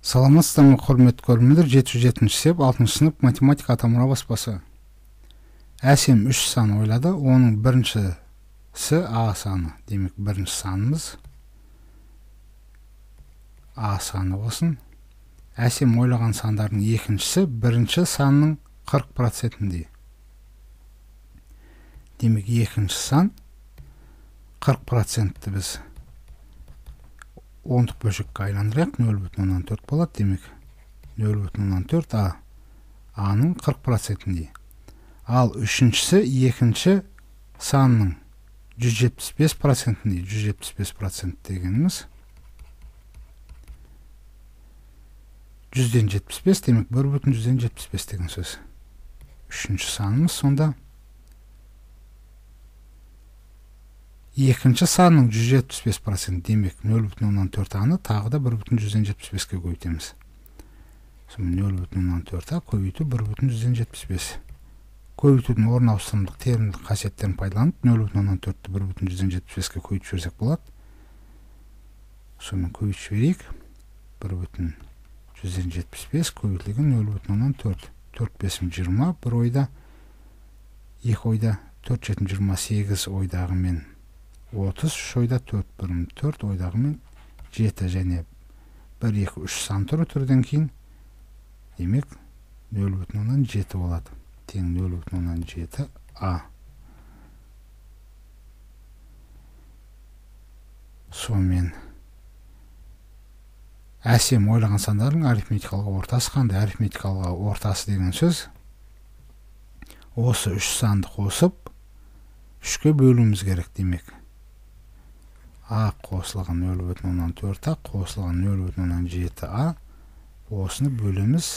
саламатсыздар ма құрметті көрермендер жеті жүз жетінші сеп алтыншы сынып математика атамұра баспасы әсем үш сан ойлады оның біріншісі а саны демек бірінші санымыз а саны болсын әсем ойлаған сандардың екіншісі бірінші санның қырық процентіндей демек екінші сан қырық процентті біз ондық бөлшекке айналдырайық нөл бүтін оннан төрт болады демек нөл бүтін оннан төрт а аның қырық процентіндей ал үшіншісі екінші санның жүз жетпіс бес процентіндей жүз жетпіс бес процент дегеніміз жүзден жетпіс бес демек бір бүтін жүзден жетпіс бес деген сөз үшінші санымыз сонда екінші санның жүз жетпіс бес процент демек нөл бүтін оннан төрт аны тағы да бір бүтін жүзден жетпіс беске көбейтеміз сонымен нөл бүтін оннан төрт а көбейту бір бүтін жүзден жетпіс бес көбейтудің орын ауыстырымдық терімдік қасиеттерін пайдаланып нөл бүтін оннан төртті бір бүтін жүзден жетпіс беске көбейтіп жіберсек болады сонымен көбейтіп жіберейік бір бүтін жүзден жетпіс бес көбейтілген нөл бүтін оннан төрт төрт бесім жиырма бір ойда екі ойда төрт жетім жиырма сегіз ойдағымен отыз үш ойда төрт бұрын төрт ойдағымен жеті және бір екі үш сан тұр түрден кейін демек нөл бүтін оннан жеті болады тең нөл бүтін оннан жеті а сонымен әсем ойлаған сандардың арифметикалық ортасы қандай арифметикалық ортасы деген сөз осы үш санды қосып үшке бөлуіміз керек демек а қосылған нөл бүтін оннан төрт а қосылған нөл бүтін оннан жеті а осыны бөлеміз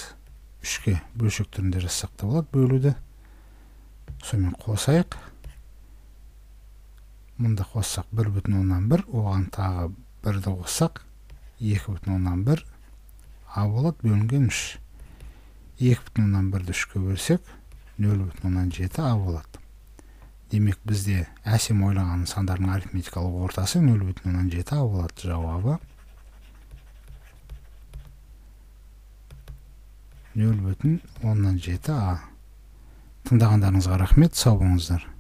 үшке бөлшек түрінде жазсақ та болады бөлуді сонымен қосайық мұнда қоссақ бір бүтін оннан бір оған тағы бірді қоссақ екі бүтін оннан бір а болады бөлінген үш екі бүтін оннан бірді үшке бөлсек нөл бүтін оннан жеті а болады демек бізде әсем ойлаған сандардың арифметикалық ортасы нөл бүтін оннан жеті ал болады жауабы нөл бүтін оннан жеті а тыңдағандарыңызға рахмет сау болыңыздар